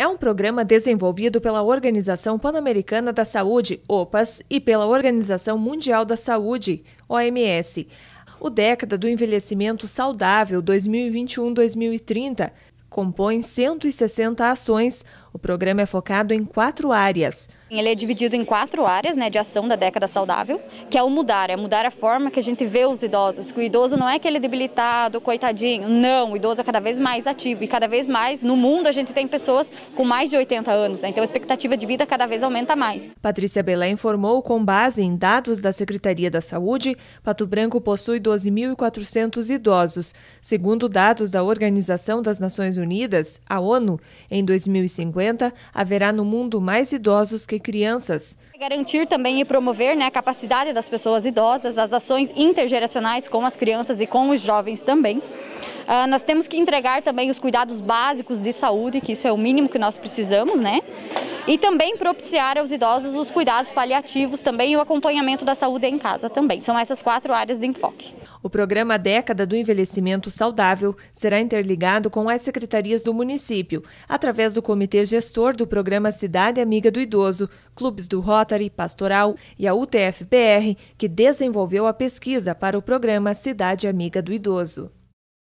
É um programa desenvolvido pela Organização Pan-Americana da Saúde, OPAS, e pela Organização Mundial da Saúde, OMS. O Década do Envelhecimento Saudável 2021-2030 compõe 160 ações o programa é focado em quatro áreas. Ele é dividido em quatro áreas né, de ação da década saudável, que é o mudar, é mudar a forma que a gente vê os idosos. Que o idoso não é aquele debilitado, coitadinho. Não, o idoso é cada vez mais ativo e cada vez mais no mundo a gente tem pessoas com mais de 80 anos. Né, então a expectativa de vida cada vez aumenta mais. Patrícia Belém informou com base em dados da Secretaria da Saúde, Pato Branco possui 12.400 idosos. Segundo dados da Organização das Nações Unidas, a ONU, em 2050 haverá no mundo mais idosos que crianças. Garantir também e promover né, a capacidade das pessoas idosas, as ações intergeracionais com as crianças e com os jovens também. Uh, nós temos que entregar também os cuidados básicos de saúde, que isso é o mínimo que nós precisamos, né? e também propiciar aos idosos os cuidados paliativos também e o acompanhamento da saúde em casa também. São essas quatro áreas de enfoque. O programa Década do Envelhecimento Saudável será interligado com as secretarias do município, através do comitê gestor do programa Cidade Amiga do Idoso, clubes do Rotary, Pastoral e a UTFPR, que desenvolveu a pesquisa para o programa Cidade Amiga do Idoso.